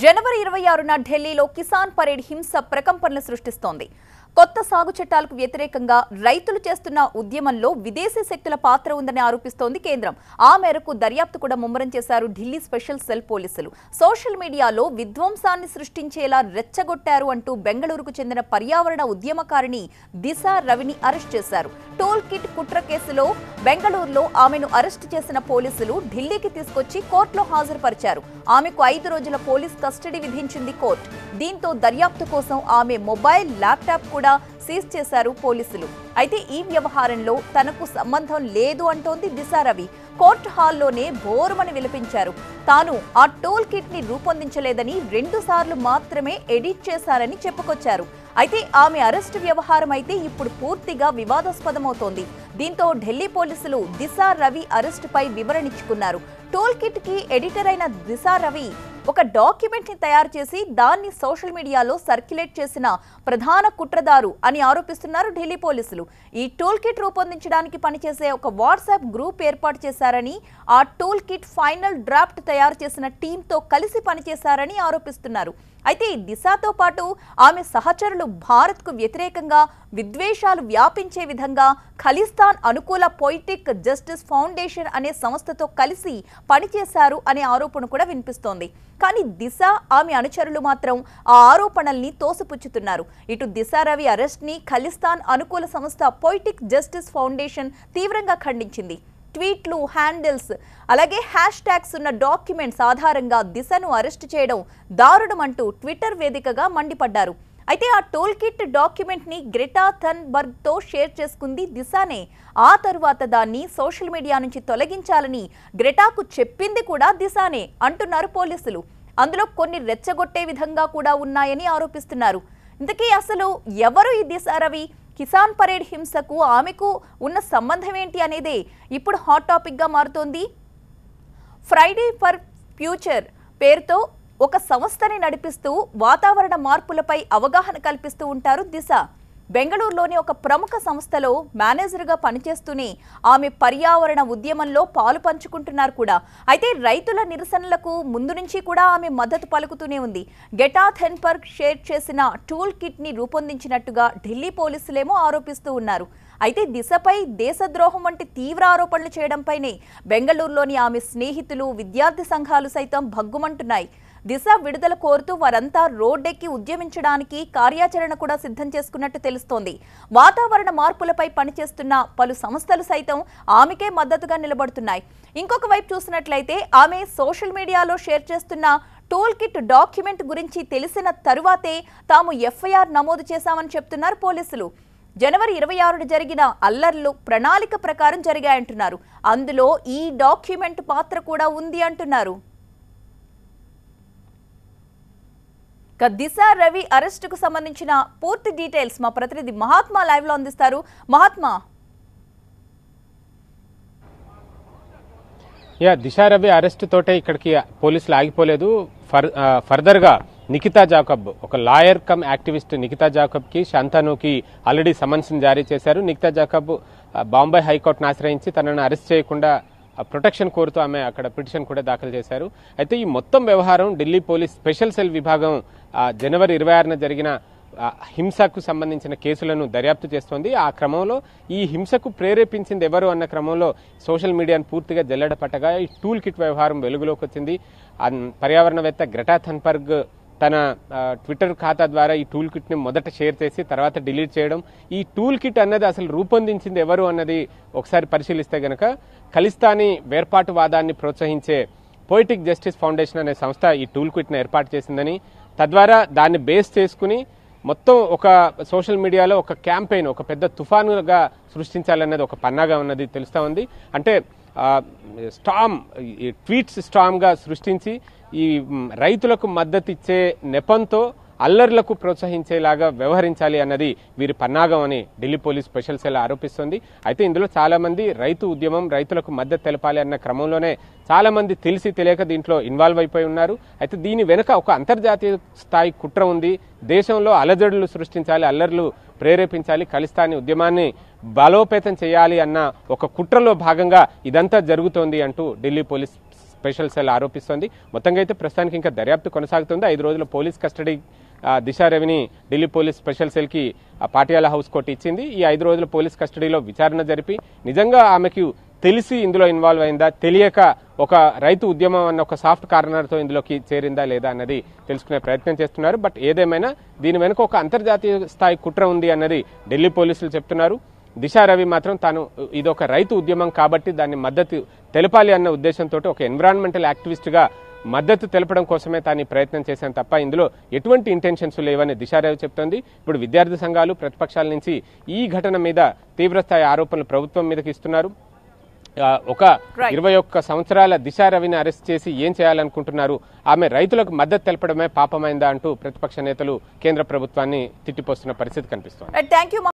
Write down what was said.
జనవరి ఇరవై ఆరున ఢిల్లీలో కిసాన్ పరేడ్ హింస ప్రకంపనలు సృష్టిస్తోంది కొత్త సాగు చట్టాలకు వ్యతిరేకంగా రైతులు చేస్తున్న ఉద్యమంలో విదేశీ శక్తుల పాత్ర ఉందని ఆరోపిస్తోంది కేంద్రం ఆ మేరకు దర్యాప్తు కూడా ముమ్మరం చేశారు ఢిల్లీ స్పెషల్ సెల్ పోలీసులు సోషల్ మీడియాలో విధ్వంసాన్ని సృష్టించేలా రెచ్చగొట్టారు అంటూ బెంగళూరుకు చెందిన పర్యావరణ ఉద్యమకారిణి దిశ రవిని అరెస్ట్ చేశారు టోల్ కిట్ కుట్ర కేసులో బెంగళూరులో ఆమెను అరెస్ట్ చేసిన పోలీసులు ఢిల్లీకి తీసుకొచ్చి కోర్టులో హాజరుపరిచారు ఆమెకు ఐదు రోజుల పోలీస్ కస్టడీ విధించింది కోర్టు దీంతో దర్యాప్తు కోసం ఆమె మొబైల్ ల్యాప్టాప్ కూడా సీజ్ చేశారు పోలీసులు అయితే ఈ వ్యవహారంలో తనకు సంబంధం లేదు అంటోంది దిశారవి కోర్టు హాల్లోనే బోరుమని విలపించారు తాను ఆ టోల్ కిట్ ని రూపొందించలేదని రెండుసార్లు మాత్రమే ఎడిట్ చేశారని చెప్పుకొచ్చారు అయితే ఆమె అరెస్టు వ్యవహారం అయితే ఇప్పుడు పూర్తిగా వివాదాస్పదమవుతోంది దీంతో ఢిల్లీ పోలీసులు దిశా రవి అరెస్టుపై వివరణించుకున్నారు టోల్ కిట్ కి ఎడిటర్ అయిన దిశా రవి ఒక డాక్యుమెంట్ని తయారు చేసి దాన్ని సోషల్ మీడియాలో సర్క్యులేట్ చేసిన ప్రధాన కుట్రదారు అని ఆరోపిస్తున్నారు ఢిల్లీ పోలీసులు ఈ టోల్ కిట్ రూపొందించడానికి పనిచేసే ఒక వాట్సాప్ గ్రూప్ ఏర్పాటు చేశారని ఆ టోల్ కిట్ ఫైనల్ డ్రాఫ్ట్ తయారు చేసిన టీంతో కలిసి పనిచేశారని ఆరోపిస్తున్నారు అయితే ఈ దిశతో పాటు ఆమె సహచరులు భారత్కు వ్యతిరేకంగా విద్వేషాలు వ్యాపించే విధంగా ఖలిస్తాన్ అనుకూల పొయిటిక్ జస్టిస్ ఫౌండేషన్ అనే సంస్థతో కలిసి పనిచేశారు అనే ఆరోపణ కూడా వినిపిస్తోంది కానీ దిశ ఆమె అనుచరులు మాత్రం ఆ ఆరోపణల్ని తోసిపుచ్చుతున్నారు ఇటు దిశ రవి అరెస్ట్ని ఖలిస్తాన్ అనుకూల సంస్థ పొయిటిక్ జస్టిస్ ఫౌండేషన్ తీవ్రంగా ఖండించింది ట్వీట్లు హ్యాండిల్స్ అలాగే హ్యాష్ ట్యాగ్స్ ఉన్న డాక్యుమెంట్స్ ఆధారంగా దిశను అరెస్ట్ చేయడం దారుణం అంటూ ట్విట్టర్ వేదికగా మండిపడ్డారు అయితే ఆ టోల్ కిట్ డాక్యుమెంట్ని గ్రెటా తో షేర్ చేసుకుంది దిశానే ఆ తరువాత దాన్ని సోషల్ మీడియా నుంచి తొలగించాలని గ్రెటాకు చెప్పింది కూడా దిశానే అంటున్నారు పోలీసులు అందులో కొన్ని రెచ్చగొట్టే విధంగా కూడా ఉన్నాయని ఆరోపిస్తున్నారు ఇంతకీ అసలు ఎవరు ఈ దిశ రవి కిసాన్ పరేడ్ హింసకు ఆమెకు ఉన్న సంబంధం ఏంటి అనేదే ఇప్పుడు హాట్ టాపిక్గా మారుతోంది ఫ్రైడే ఫర్ ఫ్యూచర్ పేరుతో ఒక సంస్థని నడిపిస్తూ వాతావరణ మార్పులపై అవగాహన కల్పిస్తూ ఉంటారు దిశ బెంగళూరులోని ఒక ప్రముఖ సంస్థలో మేనేజర్గా పనిచేస్తూనే ఆమె పర్యావరణ ఉద్యమంలో పాలు పంచుకుంటున్నారు కూడా అయితే రైతుల నిరసనలకు ముందు నుంచి కూడా ఆమె మద్దతు పలుకుతూనే ఉంది గెటా థెన్పర్గ్ షేర్ చేసిన టూల్ కిట్ని రూపొందించినట్టుగా ఢిల్లీ పోలీసులేమో ఆరోపిస్తూ ఉన్నారు అయితే దిశపై దేశద్రోహం వంటి తీవ్ర ఆరోపణలు చేయడంపైనే బెంగళూరులోని ఆమె స్నేహితులు విద్యార్థి సంఘాలు సైతం భగ్గుమంటున్నాయి దిశ విడుదల కోరుతూ వారంతా రోడ్డెక్కి ఉద్యమించడానికి కార్యాచరణ కూడా సిద్ధం చేసుకున్నట్టు తెలుస్తోంది వాతావరణ మార్పులపై పనిచేస్తున్న పలు సంస్థలు సైతం ఆమెకే మద్దతుగా నిలబడుతున్నాయి ఇంకొక వైపు చూసినట్లయితే ఆమె సోషల్ మీడియాలో షేర్ చేస్తున్న టూల్ కిట్ డాక్యుమెంట్ గురించి తెలిసిన తరువాతే తాము ఎఫ్ఐఆర్ నమోదు చేశామని చెప్తున్నారు పోలీసులు జనవరి ఇరవై ఆరు జరిగిన అల్లర్లు ప్రణాళిక ప్రకారం జరిగాయంటున్నారు అందులో ఈ డాక్యుమెంట్ పాత్ర కూడా ఉంది అంటున్నారు దిశ రవి కు సంబంధించిన పూర్తి డీటెయిల్స్ మా ప్రతినిధి మహాత్మా లైవ్లో అందిస్తారు మహాత్మా యా దిశ రవి అరెస్ట్ తోటే ఇక్కడికి పోలీసులు ఆగిపోలేదు ఫర్ ఫర్దర్గా నిఖితా జాకబ్ ఒక లాయర్ కమ్ యాక్టివిస్ట్ నిఖితా జాకబ్కి శాంతనుకి ఆల్రెడీ సమన్స్ని జారీ చేశారు నిఖితా జాకబ్ బాంబే హైకోర్టును ఆశ్రయించి తనను అరెస్ట్ చేయకుండా ప్రొటెక్షన్ కోరుతూ ఆమె అక్కడ పిటిషన్ కూడా దాఖలు చేశారు అయితే ఈ మొత్తం వ్యవహారం ఢిల్లీ పోలీస్ స్పెషల్ సెల్ విభాగం జనవరి ఇరవై ఆరున జరిగిన హింసకు సంబంధించిన కేసులను దర్యాప్తు చేస్తోంది ఆ క్రమంలో ఈ హింసకు ప్రేరేపించింది ఎవరు అన్న క్రమంలో సోషల్ మీడియాను పూర్తిగా పట్టగా ఈ టూల్ కిట్ వ్యవహారం వెలుగులోకి వచ్చింది పర్యావరణవేత్త గ్రెటా థన్పర్గ్ తన ట్విట్టర్ ఖాతా ద్వారా ఈ టూల్ కిట్ని మొదట షేర్ చేసి తర్వాత డిలీట్ చేయడం ఈ టూల్ కిట్ అన్నది అసలు రూపొందించింది ఎవరు అన్నది ఒకసారి పరిశీలిస్తే గనక ఖలిస్తానీ వాదాన్ని ప్రోత్సహించే పోయిటిక్ జస్టిస్ ఫౌండేషన్ అనే సంస్థ ఈ టూల్ కిట్ను ఏర్పాటు చేసిందని తద్వారా దాన్ని బేస్ చేసుకుని మొత్తం ఒక సోషల్ మీడియాలో ఒక క్యాంపెయిన్ ఒక పెద్ద తుఫానుగా సృష్టించాలన్నది ఒక పన్నాగా ఉన్నది తెలుస్తూ ఉంది అంటే స్టామ్ ట్వీట్స్ స్టామ్గా సృష్టించి ఈ రైతులకు మద్దతు ఇచ్చే నెపంతో అల్లర్లకు ప్రోత్సహించేలాగా వ్యవహరించాలి అన్నది వీరి పన్నాగం అని ఢిల్లీ పోలీస్ స్పెషల్ సెల్ ఆరోపిస్తుంది అయితే ఇందులో చాలామంది రైతు ఉద్యమం రైతులకు మద్దతు తెలపాలి అన్న క్రమంలోనే చాలామంది తెలిసి తెలియక దీంట్లో ఇన్వాల్వ్ అయిపోయి ఉన్నారు అయితే దీని వెనుక ఒక అంతర్జాతీయ స్థాయి కుట్ర ఉంది దేశంలో అలజడులు సృష్టించాలి అల్లర్లు ప్రేరేపించాలి కలిస్తాని ఉద్యమాన్ని బలోపేతం చేయాలి అన్న ఒక కుట్రలో భాగంగా ఇదంతా జరుగుతోంది అంటూ ఢిల్లీ పోలీస్ స్పెషల్ సెల్ ఆరోపిస్తోంది మొత్తంగా అయితే ప్రస్తుతానికి ఇంకా దర్యాప్తు కొనసాగుతుంది ఐదు రోజుల పోలీస్ కస్టడీ దిశారవిని ఢిల్లీ పోలీస్ స్పెషల్ సెల్కి పాటియాల హౌస్ కోర్టు ఇచ్చింది ఈ ఐదు రోజుల పోలీస్ కస్టడీలో విచారణ జరిపి నిజంగా ఆమెకు తెలిసి ఇందులో ఇన్వాల్వ్ అయిందా తెలియక ఒక రైతు ఉద్యమం అన్న ఒక సాఫ్ట్ కార్నర్తో ఇందులోకి చేరిందా లేదా అన్నది తెలుసుకునే ప్రయత్నం చేస్తున్నారు బట్ ఏదేమైనా దీని వెనుక ఒక అంతర్జాతీయ స్థాయి కుట్ర ఉంది అన్నది ఢిల్లీ పోలీసులు చెప్తున్నారు దిశా రవి మాత్రం తాను ఇదొక రైతు ఉద్యమం కాబట్టి దాన్ని మద్దతు తెలపాలి అన్న ఉద్దేశంతో ఒక ఎన్విరాన్మెంటల్ యాక్టివిస్ట్గా మద్దతు తెలపడం కోసమే తాను ప్రయత్నం చేశాను తప్ప ఇందులో ఎటువంటి ఇంటెన్షన్స్ లేవని దిశారావు చెప్తోంది ఇప్పుడు విద్యార్థి సంఘాలు ప్రతిపక్షాల నుంచి ఈ ఘటన మీద తీవ్రస్థాయి ఆరోపణలు ప్రభుత్వం మీదకి ఇస్తున్నారు ఒక ఇరవై ఒక్క సంవత్సరాల దిశారవిని అరెస్ట్ చేసి ఏం చేయాలనుకుంటున్నారు ఆమె రైతులకు మద్దతు తెలపడమే పాపమైందా అంటూ ప్రతిపక్ష నేతలు కేంద్ర ప్రభుత్వాన్ని తిట్టిపోస్తున్న పరిస్థితి కనిపిస్తోంది uh,